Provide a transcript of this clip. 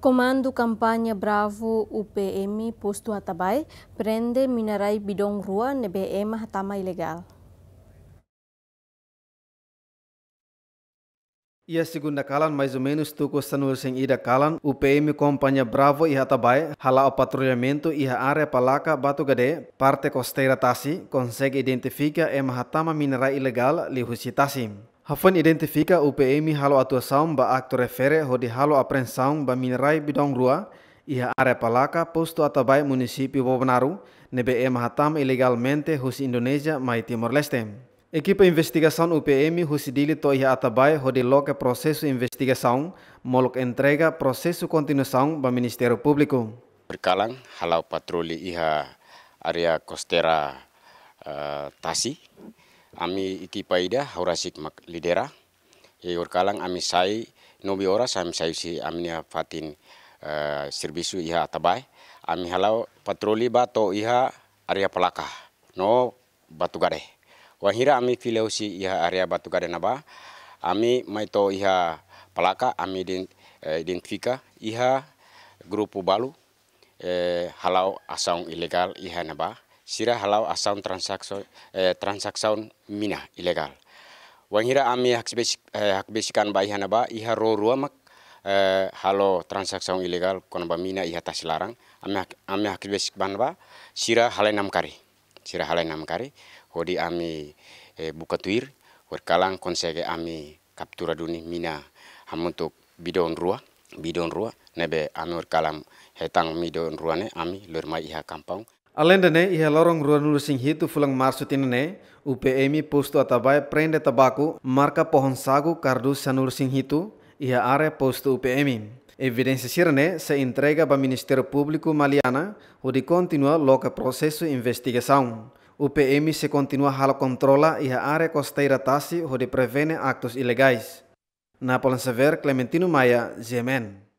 Komando kampanye Bravo UPM posto Atabai prende minarai bidong rua NBM hatama ilegal. Ia segunda kalan mais ou menos tuco sanur sing ida kalan, UPMI Kompanya Bravo e Hatabai, hala o patrulhamento iha a palaka Batu Gade, parte costeira Tassi, consegue identificar em Hatama mineral ilegal Lihusitasi. Hafan identifica UPMI PM halo saung ba acto refere ho de halo apreensão ba minerai bidong rua e a área palaca posto atabai município Bobonaru, NBE Mahatam ilegalmente husi Indonesia mai Timor-Leste. Equipe UPMI husi dili to ia atabai ho de prosesu processo investigação, molok entrega prosesu continuação ba Ministério Público. Berkalang halau patroli iha area costera uh, eh, Tasi, ami iki paida haurasik mak lidera e kalang ami sai nobi ora sam sai si amnia fatin uh, eh, serbisu iha tabai ami halau patroli ba to iha area palaka no batu gade wahira ami fileu si iha area batu gade naba ami mai to iha palaka ami din eh, identifika iha grupu balu eh, halau asong ilegal iha naba sira halau asaun transaksi eh, transaction mina ilegal wang hira ami hak ba bayi ba iha rorua mak eh, halo transaction ilegal kon ba mina iha tas larang ami ami hak ban ba sira halai nam kari sira halai nam kari hodi ami eh, buka tuir kalang konsege ami kaptura duni mina hamuntuk bidon ruah bidon ruwa nebe ami kalam hetang midon ruane ami lormai iha kampung Alenda ne iha lorong ruan lulu sing hitu fulang marsutin ne upe emi postu atabai prende tabaku marka pohon sagu kardus sanur sing hitu iha are postu upe emi. Evidensi sirne se entrega ba Ministero Publiko Maliana udi kontinua loka prosesu investigasaun. UPM emi se kontinua halo kontrola iha are kosteira tasi udi prevene aktus ilegais. Napolan Sever, Clementino Maya Zemen.